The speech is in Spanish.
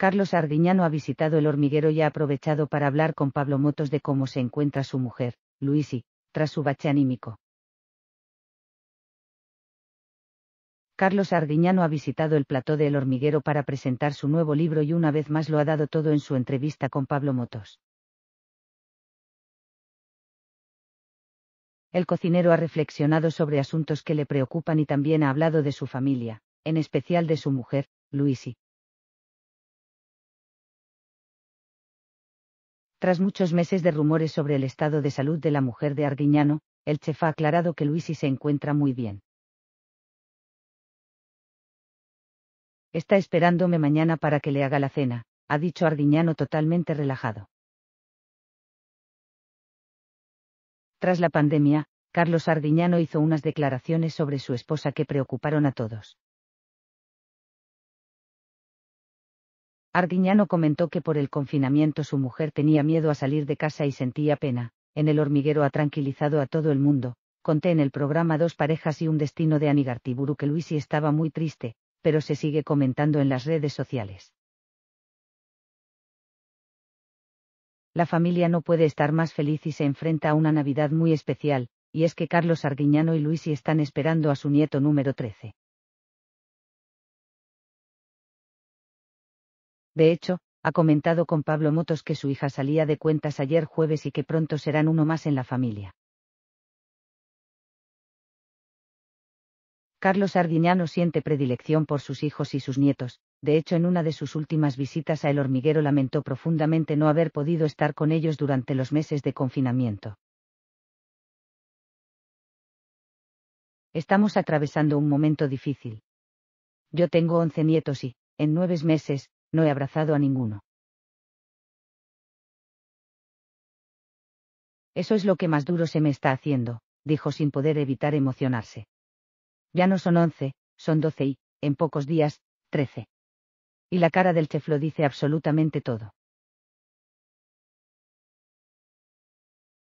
Carlos Arguiñano ha visitado el hormiguero y ha aprovechado para hablar con Pablo Motos de cómo se encuentra su mujer, Luisi, tras su bache anímico. Carlos Arguiñano ha visitado el plató del hormiguero para presentar su nuevo libro y una vez más lo ha dado todo en su entrevista con Pablo Motos. El cocinero ha reflexionado sobre asuntos que le preocupan y también ha hablado de su familia, en especial de su mujer, Luisi, Tras muchos meses de rumores sobre el estado de salud de la mujer de Arguiñano, el chef ha aclarado que Luisi se encuentra muy bien. Está esperándome mañana para que le haga la cena, ha dicho Arguiñano totalmente relajado. Tras la pandemia, Carlos Arguiñano hizo unas declaraciones sobre su esposa que preocuparon a todos. Arguiñano comentó que por el confinamiento su mujer tenía miedo a salir de casa y sentía pena. En el hormiguero ha tranquilizado a todo el mundo. Conté en el programa Dos parejas y un destino de Anigartiburu que Luisi estaba muy triste, pero se sigue comentando en las redes sociales. La familia no puede estar más feliz y se enfrenta a una Navidad muy especial, y es que Carlos Arguiñano y Luisi están esperando a su nieto número 13. De hecho, ha comentado con Pablo Motos que su hija salía de cuentas ayer jueves y que pronto serán uno más en la familia. Carlos Ardiñano siente predilección por sus hijos y sus nietos, de hecho en una de sus últimas visitas a El Hormiguero lamentó profundamente no haber podido estar con ellos durante los meses de confinamiento. Estamos atravesando un momento difícil. Yo tengo once nietos y, en nueve meses, no he abrazado a ninguno. Eso es lo que más duro se me está haciendo, dijo sin poder evitar emocionarse. Ya no son once, son doce y, en pocos días, trece. Y la cara del cheflo dice absolutamente todo.